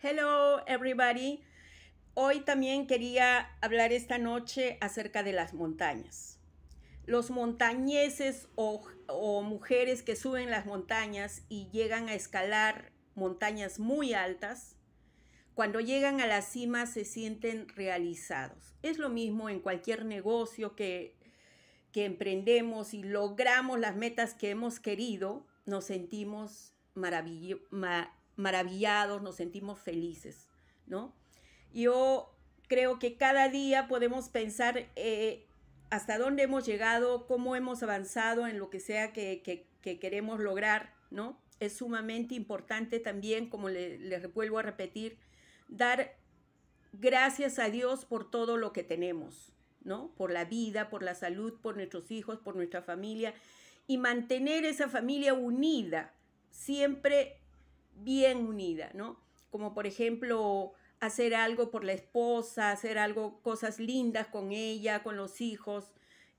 Hello everybody. Hoy también quería hablar esta noche acerca de las montañas. Los montañeses o, mujeres que suben las montañas y llegan a escalar montañas muy altas, cuando llegan a la cima se sienten realizados. Es lo mismo en cualquier negocio que, que emprendemos y logramos las metas que hemos querido, nos sentimos maravillosos maravillados, nos sentimos felices, ¿no? Yo creo que cada día podemos pensar eh, hasta dónde hemos llegado, cómo hemos avanzado en lo que sea que, queremos lograr, ¿no? Es sumamente importante también, como les le vuelvo a repetir, dar gracias a Dios por todo lo que tenemos, ¿no? Por la vida, por la salud, por nuestros hijos, por nuestra familia y mantener esa familia unida, siempre bien unida, ¿no? Como por ejemplo hacer algo por la esposa, hacer algo, cosas lindas con ella, con los hijos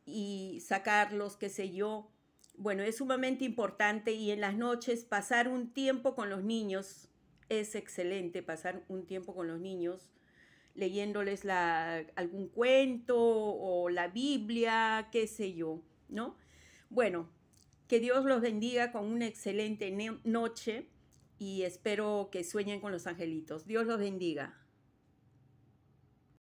y sacarlos, qué sé yo. Bueno, es sumamente importante y en las noches pasar un tiempo con los niños, es excelente pasar un tiempo con los niños leyéndoles la, algún cuento o la Biblia, qué sé yo, ¿no? Bueno, que Dios los bendiga con una excelente noche y espero que sueñen con los angelitos. Dios los bendiga.